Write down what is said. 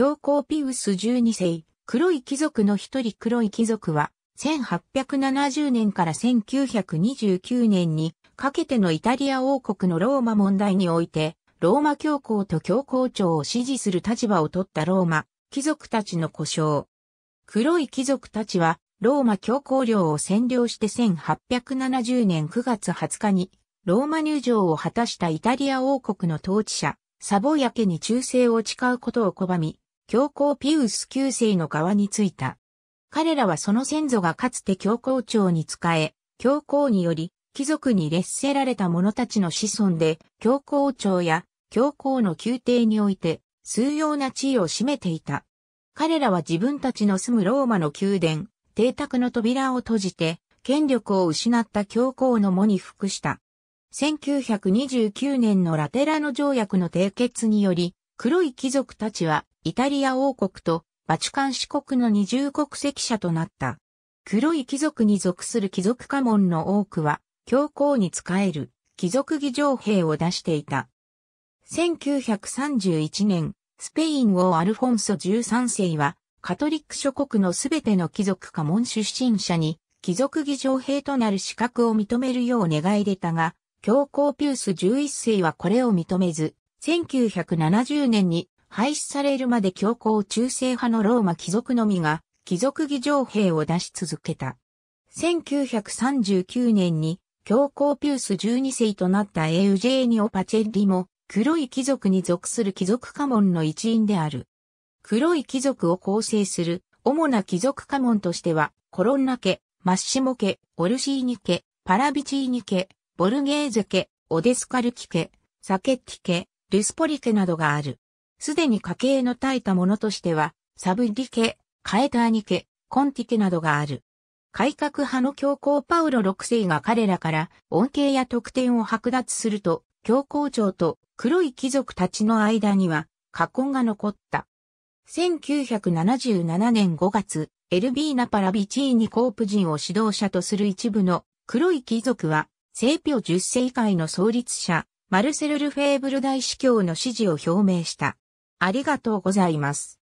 教皇ピウス12世、黒い貴族の一人黒い貴族は、1870年から1929年にかけてのイタリア王国のローマ問題において、ローマ教皇と教皇庁を支持する立場を取ったローマ、貴族たちの故障。黒い貴族たちは、ローマ教皇領を占領して1870年9月20日に、ローマ入場を果たしたイタリア王国の統治者、サボヤ家に忠誠を誓うことを拒み、教皇ピウス9世の側についた。彼らはその先祖がかつて教皇庁に仕え、教皇により貴族に劣せられた者たちの子孫で、教皇庁や教皇の宮廷において、数要な地位を占めていた。彼らは自分たちの住むローマの宮殿、邸宅の扉を閉じて、権力を失った教皇の喪に服した。1929年のラテラの条約の締結により、黒い貴族たちはイタリア王国とバチカン四国の二重国籍者となった。黒い貴族に属する貴族家紋の多くは、教皇に仕える貴族議場兵を出していた。1931年、スペイン王アルフォンソ13世は、カトリック諸国のすべての貴族家紋出身者に、貴族議場兵となる資格を認めるよう願い出たが、教皇ピュース11世はこれを認めず、1970年に廃止されるまで強行中世派のローマ貴族のみが、貴族議場兵を出し続けた。1939年に、教皇ピュース12世となったエウジェーニオ・パチェッリも、黒い貴族に属する貴族家紋の一員である。黒い貴族を構成する主な貴族家紋としては、コロンナ家、マッシモ家、オルシーニ家、パラビチーニ家、ボルゲーゼ家、オデスカルキ家、サケッティ家、ルスポリ家などがある。すでに家系の耐えたものとしては、サブリケ、カエターニケ、コンティケなどがある。改革派の教皇パウロ6世が彼らから恩恵や特典を剥奪すると、教皇庁と黒い貴族たちの間には、禍根が残った。1977年5月、エルビーナ・パラビチーニ・コープ人を指導者とする一部の黒い貴族は、聖ョ10世以下の創立者、マルセル・ルフェーブル大司教の支持を表明した。ありがとうございます。